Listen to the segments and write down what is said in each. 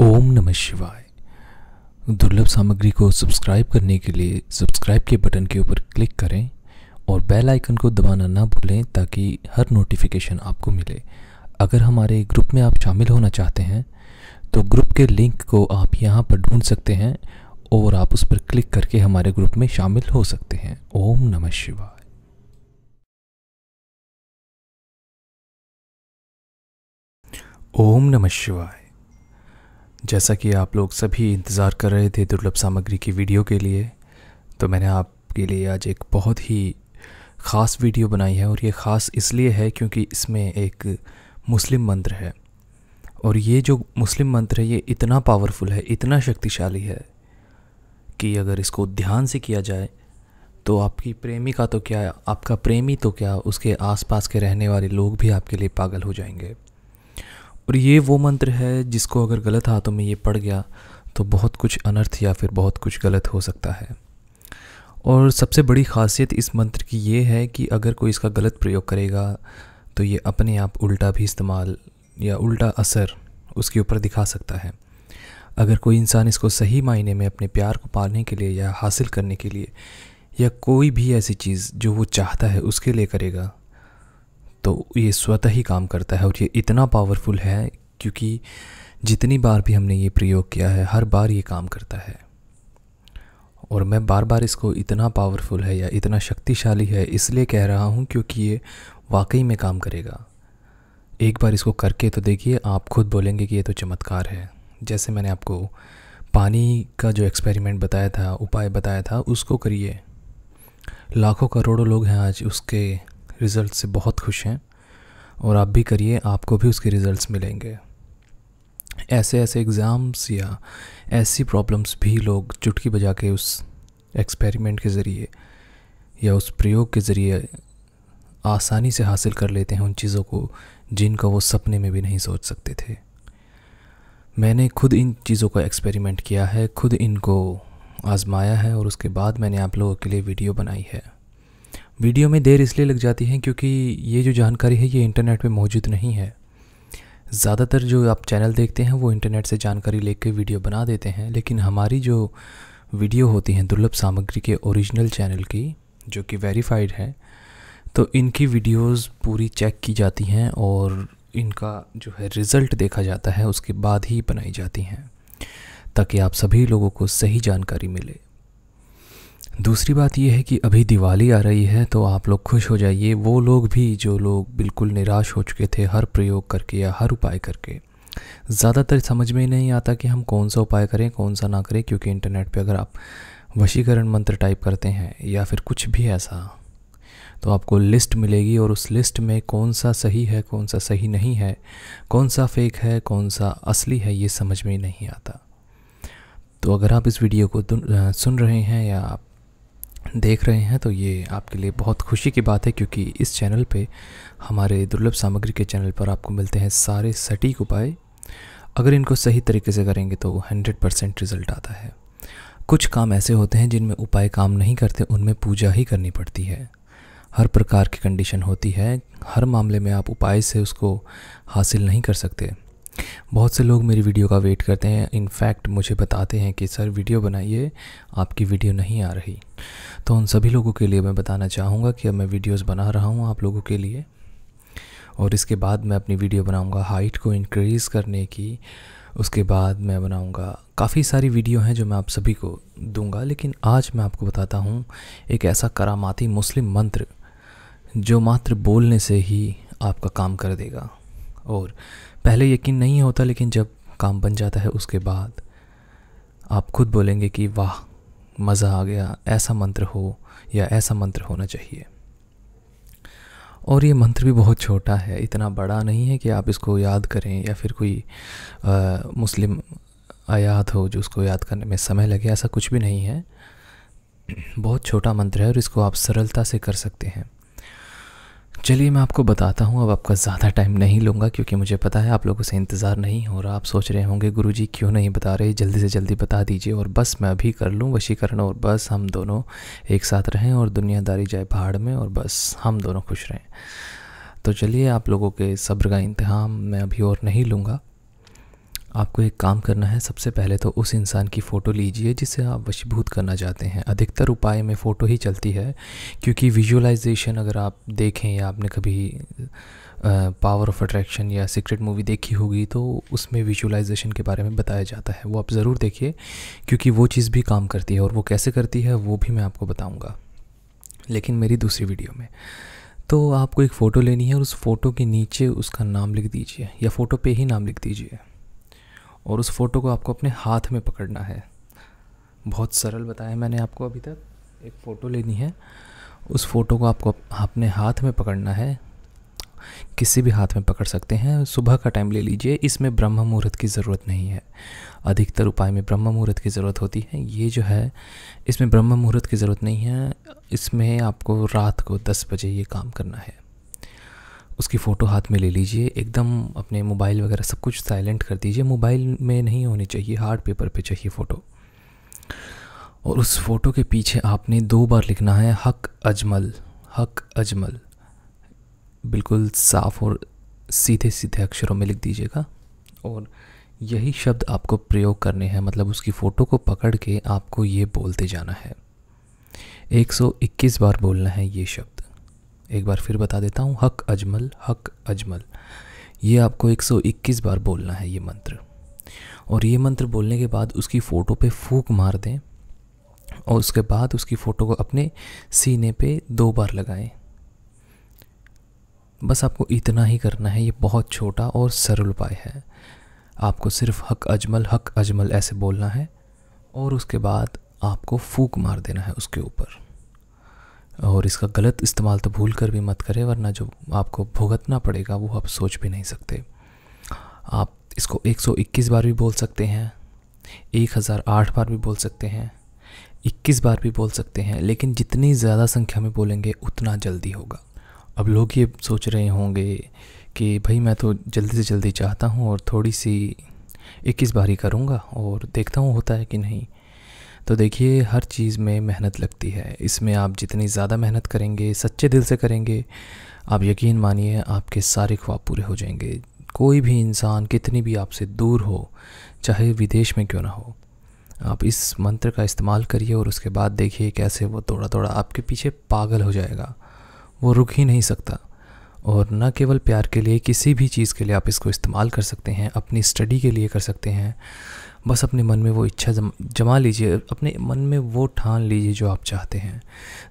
ओम नमः शिवाय दुर्लभ सामग्री को सब्सक्राइब करने के लिए सब्सक्राइब के बटन के ऊपर क्लिक करें और बेल आइकन को दबाना ना भूलें ताकि हर नोटिफिकेशन आपको मिले अगर हमारे ग्रुप में आप शामिल होना चाहते हैं तो ग्रुप के लिंक को आप यहाँ पर ढूंढ सकते हैं और आप उस पर क्लिक करके हमारे ग्रुप में शामिल हो सकते हैं ओम नमः शिवाय ओम नमः शिवाय जैसा कि आप लोग सभी इंतज़ार कर रहे थे दुर्लभ सामग्री की वीडियो के लिए तो मैंने आपके लिए आज एक बहुत ही ख़ास वीडियो बनाई है और ये ख़ास इसलिए है क्योंकि इसमें एक मुस्लिम मंत्र है और ये जो मुस्लिम मंत्र है ये इतना पावरफुल है इतना शक्तिशाली है कि अगर इसको ध्यान से किया जाए तो आपकी प्रेमी का तो क्या आपका प्रेमी तो क्या उसके आसपास के रहने वाले लोग भी आपके लिए पागल हो जाएंगे और ये वो मंत्र है जिसको अगर गलत हाथों में ये पड़ गया तो बहुत कुछ अनर्थ या फिर बहुत कुछ गलत हो सकता है और सबसे बड़ी खासियत इस मंत्र की ये है कि अगर कोई इसका गलत प्रयोग करेगा तो ये अपने आप उल्टा भी इस्तेमाल या उल्टा असर उसके ऊपर दिखा सकता है अगर कोई इंसान इसको सही मायने में अपने प्यार को पाने के लिए या हासिल करने के लिए या कोई भी ऐसी चीज़ जो वो चाहता है उसके लिए करेगा तो ये स्वतः ही काम करता है और ये इतना पावरफुल है क्योंकि जितनी बार भी हमने ये प्रयोग किया है हर बार ये काम करता है और मैं बार बार इसको इतना पावरफुल है या इतना शक्तिशाली है इसलिए कह रहा हूँ क्योंकि ये वाकई में काम करेगा एक बार इसको करके तो देखिए आप खुद बोलेंगे कि ये तो चमत्कार है जैसे मैंने आपको पानी का जो एक्सपेरिमेंट बताया था उपाय बताया था उसको करिए लाखों करोड़ों लोग हैं आज उसके रिज़ल्ट से बहुत खुश हैं और आप भी करिए आपको भी उसके रिज़ल्ट मिलेंगे ऐसे ऐसे एग्ज़ाम्स या ऐसी प्रॉब्लम्स भी लोग चुटकी बजा के उस एक्सपेरिमेंट के ज़रिए या उस प्रयोग के ज़रिए आसानी से हासिल कर लेते हैं उन चीज़ों को जिनका वो सपने में भी नहीं सोच सकते थे मैंने खुद इन चीज़ों का एक्सपेरिमेंट किया है खुद इनको आजमाया है और उसके बाद मैंने आप लोगों के लिए वीडियो बनाई है वीडियो में देर इसलिए लग जाती है क्योंकि ये जो जानकारी है ये इंटरनेट पे मौजूद नहीं है ज़्यादातर जो आप चैनल देखते हैं वो इंटरनेट से जानकारी लेकर वीडियो बना देते हैं लेकिन हमारी जो वीडियो होती हैं दुर्लभ सामग्री के ओरिजिनल चैनल की जो कि वेरीफाइड है तो इनकी वीडियोस पूरी चेक की जाती हैं और इनका जो है रिज़ल्ट देखा जाता है उसके बाद ही बनाई जाती हैं ताकि आप सभी लोगों को सही जानकारी मिले दूसरी बात यह है कि अभी दिवाली आ रही है तो आप लोग खुश हो जाइए वो लोग भी जो लोग बिल्कुल निराश हो चुके थे हर प्रयोग करके या हर उपाय करके ज़्यादातर समझ में नहीं आता कि हम कौन सा उपाय करें कौन सा ना करें क्योंकि इंटरनेट पे अगर आप वशीकरण मंत्र टाइप करते हैं या फिर कुछ भी ऐसा तो आपको लिस्ट मिलेगी और उस लिस्ट में कौन सा सही है कौन सा सही नहीं है कौन सा फेक है कौन सा असली है ये समझ में नहीं आता तो अगर आप इस वीडियो को सुन रहे हैं या आप देख रहे हैं तो ये आपके लिए बहुत खुशी की बात है क्योंकि इस चैनल पे हमारे दुर्लभ सामग्री के चैनल पर आपको मिलते हैं सारे सटीक उपाय अगर इनको सही तरीके से करेंगे तो हंड्रेड परसेंट रिज़ल्ट आता है कुछ काम ऐसे होते हैं जिनमें उपाय काम नहीं करते उनमें पूजा ही करनी पड़ती है हर प्रकार की कंडीशन होती है हर मामले में आप उपाय से उसको हासिल नहीं कर सकते बहुत से लोग मेरी वीडियो का वेट करते हैं इनफैक्ट मुझे बताते हैं कि सर वीडियो बनाइए आपकी वीडियो नहीं आ रही तो उन सभी लोगों के लिए मैं बताना चाहूँगा कि अब मैं वीडियोस बना रहा हूँ आप लोगों के लिए और इसके बाद मैं अपनी वीडियो बनाऊँगा हाइट को इनक्रीज़ करने की उसके बाद मैं बनाऊँगा काफ़ी सारी वीडियो हैं जो मैं आप सभी को दूँगा लेकिन आज मैं आपको बताता हूँ एक ऐसा करामाती मुस्लिम मंत्र जो मात्र बोलने से ही आपका काम कर देगा और पहले यकीन नहीं होता लेकिन जब काम बन जाता है उसके बाद आप खुद बोलेंगे कि वाह मज़ा आ गया ऐसा मंत्र हो या ऐसा मंत्र होना चाहिए और ये मंत्र भी बहुत छोटा है इतना बड़ा नहीं है कि आप इसको याद करें या फिर कोई आ, मुस्लिम आयात हो जो उसको याद करने में समय लगे ऐसा कुछ भी नहीं है बहुत छोटा मंत्र है और इसको आप सरलता से कर सकते हैं चलिए मैं आपको बताता हूँ अब आपका ज़्यादा टाइम नहीं लूँगा क्योंकि मुझे पता है आप लोगों से इंतज़ार नहीं हो रहा आप सोच रहे होंगे गुरु जी क्यों नहीं बता रहे जल्दी से जल्दी बता दीजिए और बस मैं अभी कर लूँ वशीकरण और बस हम दोनों एक साथ रहें और दुनियादारी जाए पहाड़ में और बस हम दोनों खुश रहें तो चलिए आप लोगों के सब्र का इंतहाम मैं अभी और नहीं लूँगा आपको एक काम करना है सबसे पहले तो उस इंसान की फ़ोटो लीजिए जिसे आप वशीभूत करना चाहते हैं अधिकतर उपाय में फ़ोटो ही चलती है क्योंकि विजुअलाइजेशन अगर आप देखें या आपने कभी पावर ऑफ अट्रैक्शन या सीक्रेट मूवी देखी होगी तो उसमें विजुअलाइजेशन के बारे में बताया जाता है वो आप ज़रूर देखिए क्योंकि वो चीज़ भी काम करती है और वो कैसे करती है वो भी मैं आपको बताऊँगा लेकिन मेरी दूसरी वीडियो में तो आपको एक फ़ोटो लेनी है और उस फ़ोटो के नीचे उसका नाम लिख दीजिए या फ़ोटो पे ही नाम लिख दीजिए और उस फ़ोटो को आपको अपने हाथ में पकड़ना है बहुत सरल बताया मैंने आपको अभी तक एक फ़ोटो लेनी है उस फ़ोटो को आपको अपने हाथ में पकड़ना है किसी भी हाथ में पकड़ सकते हैं सुबह का टाइम ले लीजिए इसमें ब्रह्म मुहूर्त की ज़रूरत नहीं है अधिकतर उपाय में ब्रह्म मुहूर्त की ज़रूरत होती है ये जो है इसमें ब्रह्म मुहूर्त की ज़रूरत नहीं है इसमें आपको रात को दस बजे ये काम करना है उसकी फ़ोटो हाथ में ले लीजिए एकदम अपने मोबाइल वगैरह सब कुछ साइलेंट कर दीजिए मोबाइल में नहीं होनी चाहिए हार्ड पेपर पे चाहिए फ़ोटो और उस फ़ोटो के पीछे आपने दो बार लिखना है हक अजमल हक अजमल बिल्कुल साफ़ और सीधे सीधे अक्षरों में लिख दीजिएगा और यही शब्द आपको प्रयोग करने हैं मतलब उसकी फ़ोटो को पकड़ के आपको ये बोलते जाना है 121 बार बोलना है ये शब्द एक बार फिर बता देता हूँ हक अजमल हक अजमल ये आपको 121 बार बोलना है ये मंत्र और ये मंत्र बोलने के बाद उसकी फ़ोटो पे फूक मार दें और उसके बाद उसकी फ़ोटो को अपने सीने पे दो बार लगाएं बस आपको इतना ही करना है ये बहुत छोटा और सरल उपाय है आपको सिर्फ हक अजमल हक अजमल ऐसे बोलना है और उसके बाद आपको फूक मार देना है उसके ऊपर और इसका गलत इस्तेमाल तो भूल कर भी मत करें वरना जो आपको भुगतना पड़ेगा वो आप सोच भी नहीं सकते आप इसको 121 बार भी बोल सकते हैं 1008 बार भी बोल सकते हैं 21 बार भी बोल सकते हैं लेकिन जितनी ज़्यादा संख्या में बोलेंगे उतना जल्दी होगा अब लोग ये सोच रहे होंगे कि भाई मैं तो जल्दी से जल्दी चाहता हूँ और थोड़ी सी इक्कीस बार ही करूँगा और देखता हूँ होता है कि नहीं तो देखिए हर चीज़ में मेहनत लगती है इसमें आप जितनी ज़्यादा मेहनत करेंगे सच्चे दिल से करेंगे आप यकीन मानिए आपके सारे ख्वाब पूरे हो जाएंगे कोई भी इंसान कितनी भी आपसे दूर हो चाहे विदेश में क्यों ना हो आप इस मंत्र का इस्तेमाल करिए और उसके बाद देखिए कैसे वो थोड़ा थोड़ा आपके पीछे पागल हो जाएगा वो रुक ही नहीं सकता और न केवल प्यार के लिए किसी भी चीज़ के लिए आप इसको इस्तेमाल कर सकते हैं अपनी स्टडी के लिए कर सकते हैं बस अपने मन में वो इच्छा जमा लीजिए अपने मन में वो ठान लीजिए जो आप चाहते हैं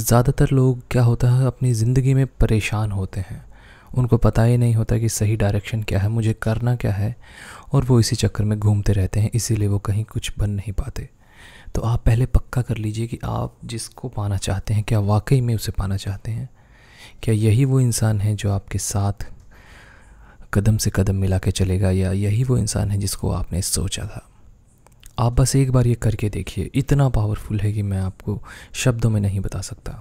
ज़्यादातर लोग क्या होता है अपनी ज़िंदगी में परेशान होते हैं उनको पता ही नहीं होता कि सही डायरेक्शन क्या है मुझे करना क्या है और वो इसी चक्कर में घूमते रहते हैं इसीलिए वो कहीं कुछ बन नहीं पाते तो आप पहले पक्का कर लीजिए कि आप जिसको पाना चाहते हैं क्या वाकई में उसे पाना चाहते हैं क्या यही वो इंसान है जो आपके साथ कदम से कदम मिला के चलेगा या यही वो इंसान है जिसको आपने सोचा था आप बस एक बार ये करके देखिए इतना पावरफुल है कि मैं आपको शब्दों में नहीं बता सकता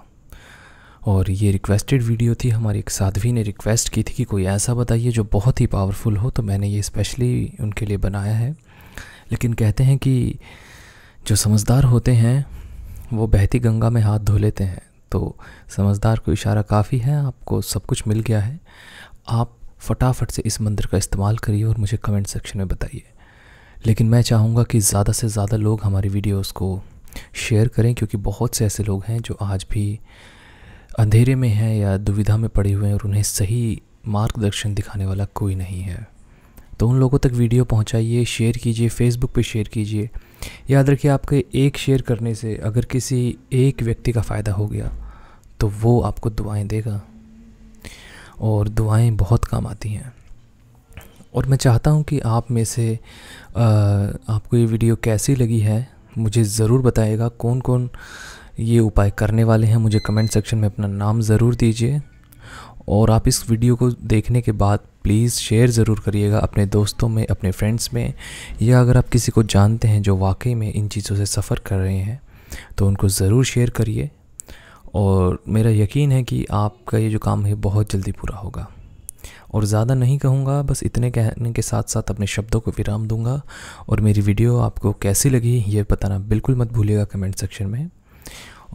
और ये रिक्वेस्टेड वीडियो थी हमारी एक साध्वी ने रिक्वेस्ट की थी कि कोई ऐसा बताइए जो बहुत ही पावरफुल हो तो मैंने ये स्पेशली उनके लिए बनाया है लेकिन कहते हैं कि जो समझदार होते हैं वो बहती गंगा में हाथ धो लेते हैं तो समझदार को इशारा काफ़ी है आपको सब कुछ मिल गया है आप फटाफट से इस मंत्र का इस्तेमाल करिए और मुझे कमेंट सेक्शन में बताइए लेकिन मैं चाहूँगा कि ज़्यादा से ज़्यादा लोग हमारी वीडियोस को शेयर करें क्योंकि बहुत से ऐसे लोग हैं जो आज भी अंधेरे में हैं या दुविधा में पड़े हुए हैं और उन्हें सही मार्गदर्शन दिखाने वाला कोई नहीं है तो उन लोगों तक वीडियो पहुंचाइए शेयर कीजिए फेसबुक पे शेयर कीजिए याद रखिए आपके एक शेयर करने से अगर किसी एक व्यक्ति का फ़ायदा हो गया तो वो आपको दुआएं देगा और दुआएं बहुत काम आती हैं और मैं चाहता हूँ कि आप में से आ, आपको ये वीडियो कैसी लगी है मुझे ज़रूर बताइएगा कौन कौन ये उपाय करने वाले हैं मुझे कमेंट सेक्शन में अपना नाम ज़रूर दीजिए और आप इस वीडियो को देखने के बाद प्लीज़ शेयर ज़रूर करिएगा अपने दोस्तों में अपने फ्रेंड्स में या अगर आप किसी को जानते हैं जो वाकई में इन चीज़ों से सफ़र कर रहे हैं तो उनको ज़रूर शेयर करिए और मेरा यकीन है कि आपका ये जो काम है बहुत जल्दी पूरा होगा और ज़्यादा नहीं कहूँगा बस इतने कहने के साथ साथ अपने शब्दों को विराम दूंगा और मेरी वीडियो आपको कैसी लगी ये बताना बिल्कुल मत भूलिएगा कमेंट सेक्शन में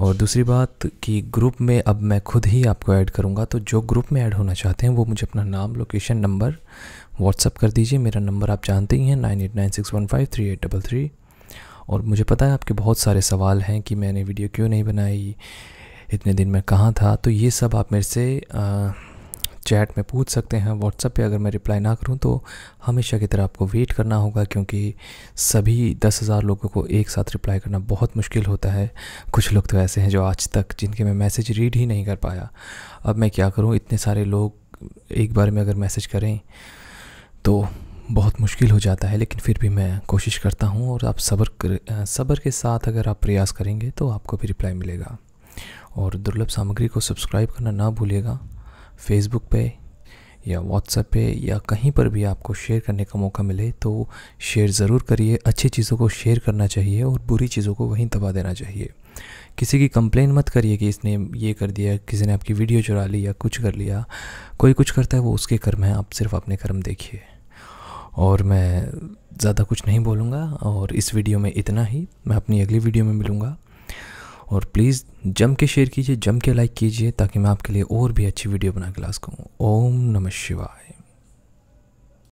और दूसरी बात कि ग्रुप में अब मैं खुद ही आपको ऐड करूँगा तो जो ग्रुप में ऐड होना चाहते हैं वो मुझे अपना नाम लोकेशन नंबर व्हाट्सअप कर दीजिए मेरा नंबर आप जानते ही हैं nine eight nine six one five three eight double three और मुझे पता है आपके बहुत सारे सवाल हैं कि मैंने वीडियो क्यों नहीं बनाई इतने दिन मैं कहाँ था तो ये सब आप मेरे से आ, चैट में पूछ सकते हैं व्हाट्सएप पे अगर मैं रिप्लाई ना करूं तो हमेशा की तरह आपको वेट करना होगा क्योंकि सभी दस हज़ार लोगों को एक साथ रिप्लाई करना बहुत मुश्किल होता है कुछ लोग तो ऐसे हैं जो आज तक जिनके मैं मैसेज रीड ही नहीं कर पाया अब मैं क्या करूँ इतने सारे लोग एक बार में अगर मैसेज करें तो बहुत मुश्किल हो जाता है लेकिन फिर भी मैं कोशिश करता हूँ और आप सब्र कर सब्र के साथ अगर आप प्रयास करेंगे तो आपको भी रिप्लाई मिलेगा और दुर्लभ सामग्री को सब्सक्राइब करना ना भूलिएगा फेसबुक पे या व्हाट्सएप पे या कहीं पर भी आपको शेयर करने का मौका मिले तो शेयर ज़रूर करिए अच्छी चीज़ों को शेयर करना चाहिए और बुरी चीज़ों को वहीं दबा देना चाहिए किसी की कंप्लेन मत करिए कि इसने ये कर दिया किसी ने आपकी वीडियो चुरा ली या कुछ कर लिया कोई कुछ करता है वो उसके कर्म है आप सिर्फ अपने कर्म देखिए और मैं ज़्यादा कुछ नहीं बोलूँगा और इस वीडियो में इतना ही मैं अपनी अगली वीडियो में मिलूँगा और प्लीज़ जम के शेयर कीजिए जम के लाइक कीजिए ताकि मैं आपके लिए और भी अच्छी वीडियो बना के ला सकूँ ओम नमः शिवाय